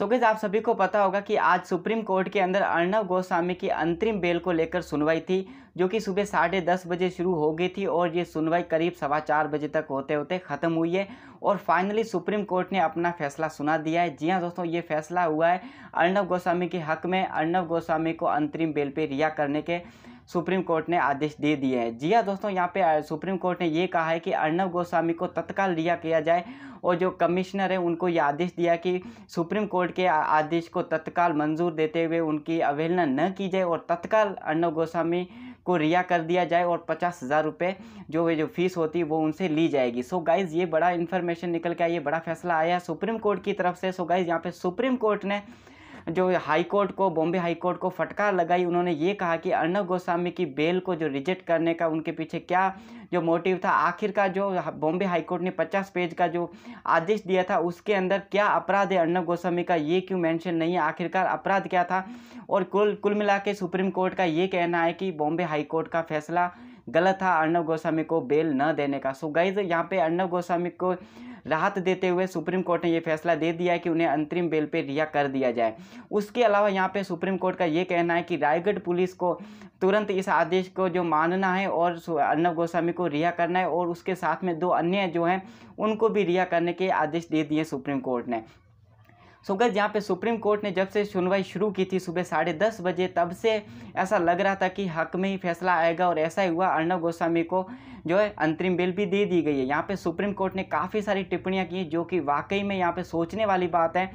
सो so, आप सभी को पता होगा कि आज सुप्रीम कोर्ट के अंदर अर्णव गोस्वामी की अंतरिम बेल को लेकर सुनवाई थी जो कि सुबह साढ़े दस बजे शुरू हो गई थी और ये सुनवाई करीब सवा चार बजे तक होते होते ख़त्म हुई है और फाइनली सुप्रीम कोर्ट ने अपना फैसला सुना दिया है जी हाँ दोस्तों ये फैसला हुआ है अर्णव गोस्वामी के हक में अर्णव गोस्वामी को अंतरिम बेल पर रिहा करने के सुप्रीम कोर्ट ने आदेश दे दिए हैं जी हाँ दोस्तों यहाँ पे सुप्रीम कोर्ट ने ये कहा है कि अर्णब गोस्वामी को तत्काल रिहा किया जाए और जो कमिश्नर है उनको ये आदेश दिया कि सुप्रीम कोर्ट के आदेश को तत्काल मंजूर देते हुए उनकी अवहेलना न की जाए और तत्काल अर्णब गोस्वामी को रिहा कर दिया जाए और पचास हज़ार रुपये जो वे जो फीस होती है वो उनसे ली जाएगी सो so गाइज़ ये बड़ा इन्फॉर्मेशन निकल के आया ये बड़ा फैसला आया सुप्रीम कोर्ट की तरफ से सो so गाइज़ यहाँ पे सुप्रीम कोर्ट ने जो हाई कोर्ट को बॉम्बे हाई कोर्ट को फटकार लगाई उन्होंने ये कहा कि अर्णब गोस्वामी की बेल को जो रिजेक्ट करने का उनके पीछे क्या जो मोटिव था आखिरकार जो बॉम्बे हाईकोर्ट ने 50 पेज का जो आदेश दिया था उसके अंदर क्या अपराध है अर्णब गोस्वामी का ये क्यों मेंशन नहीं है आखिरकार अपराध क्या था और कुल कुल मिला के सुप्रीम कोर्ट का ये कहना है कि बॉम्बे हाईकोर्ट का फैसला गलत था अर्णब गोस्वामी को बेल न देने का सो गई यहाँ पे अर्णब गोस्वामी को राहत देते हुए सुप्रीम कोर्ट ने यह फैसला दे दिया है कि उन्हें अंतरिम बेल पर रिहा कर दिया जाए उसके अलावा यहाँ पर सुप्रीम कोर्ट का ये कहना है कि रायगढ़ पुलिस को तुरंत इस आदेश को जो मानना है और अर्नब गोस्वामी को रिहा करना है और उसके साथ में दो अन्य जो हैं उनको भी रिहा करने के आदेश दे दिए सुप्रीम कोर्ट ने सो गज यहाँ पे सुप्रीम कोर्ट ने जब से सुनवाई शुरू की थी सुबह साढ़े दस बजे तब से ऐसा लग रहा था कि हक में ही फैसला आएगा और ऐसा ही हुआ अर्णव गोस्वामी को जो है अंतरिम बेल भी दे दी गई है यहाँ पे सुप्रीम कोर्ट ने काफ़ी सारी टिप्पणियाँ की जो कि वाकई में यहाँ पे सोचने वाली बात है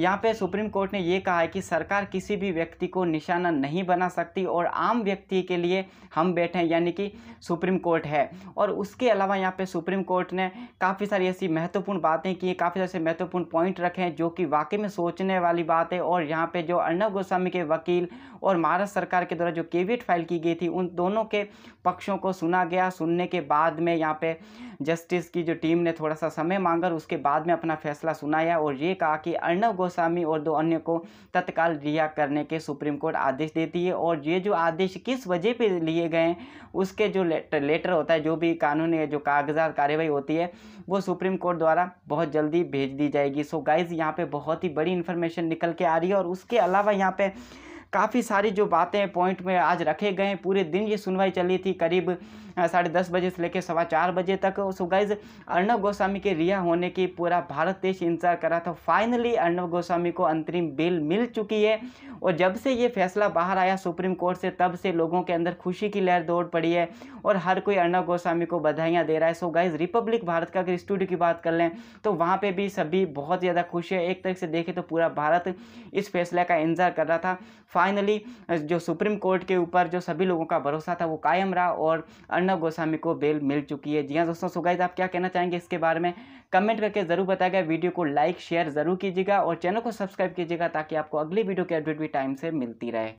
यहाँ पे सुप्रीम कोर्ट ने ये कहा है कि सरकार किसी भी व्यक्ति को निशाना नहीं बना सकती और आम व्यक्ति के लिए हम बैठे हैं यानी कि सुप्रीम कोर्ट है और उसके अलावा यहाँ पे सुप्रीम कोर्ट ने काफ़ी सारी ऐसी महत्वपूर्ण बातें की काफ़ी सारे महत्वपूर्ण पॉइंट रखे हैं जो कि वाकई में सोचने वाली बात है और यहाँ पर जो अर्णव गोस्वामी के वकील और महाराष्ट्र सरकार के द्वारा जो केविट फाइल की गई थी उन दोनों के पक्षों को सुना गया सुनने के बाद में यहाँ पे जस्टिस की जो टीम ने थोड़ा सा समय मांगा उसके बाद में अपना फैसला सुनाया और ये कहा कि अर्णव गो गोस्वामी और दो अन्य को तत्काल रिहा करने के सुप्रीम कोर्ट आदेश देती है और ये जो आदेश किस वजह पे लिए गए उसके जो लेटर लेटर होता है जो भी या जो कागजात कार्यवाही होती है वो सुप्रीम कोर्ट द्वारा बहुत जल्दी भेज दी जाएगी सो गाइज़ यहाँ पर बहुत ही बड़ी इन्फॉर्मेशन निकल के आ रही है और उसके अलावा यहाँ पर काफ़ी सारी जो बातें पॉइंट में आज रखे गए पूरे दिन ये सुनवाई चली थी करीब साढ़े दस बजे से लेकर सवा चार बजे तक सो गाइज अर्णव गोस्वामी के रिहा होने की पूरा भारत देश इंतजार कर रहा था फाइनली अर्णव गोस्वामी को अंतरिम बेल मिल चुकी है और जब से ये फैसला बाहर आया सुप्रीम कोर्ट से तब से लोगों के अंदर खुशी की लहर दौड़ पड़ी है और हर कोई अर्णव गोस्वामी को बधाइयाँ दे रहा है सो गाइज रिपब्लिक भारत का अगर स्टूडियो की बात कर लें तो वहाँ पर भी सभी बहुत ज़्यादा खुश है एक तरह से देखें तो पूरा भारत इस फैसले का इंतजार कर रहा था फाइनली जो सुप्रीम कोर्ट के ऊपर जो सभी लोगों का भरोसा था वो कायम रहा और अर्णब गोस्वामी को बेल मिल चुकी है जी हाँ दोस्तों सुगा आप क्या कहना चाहेंगे इसके बारे में कमेंट करके ज़रूर बताएगा वीडियो को लाइक शेयर ज़रूर कीजिएगा और चैनल को सब्सक्राइब कीजिएगा ताकि आपको अगली वीडियो की अपडेट भी टाइम से मिलती रहे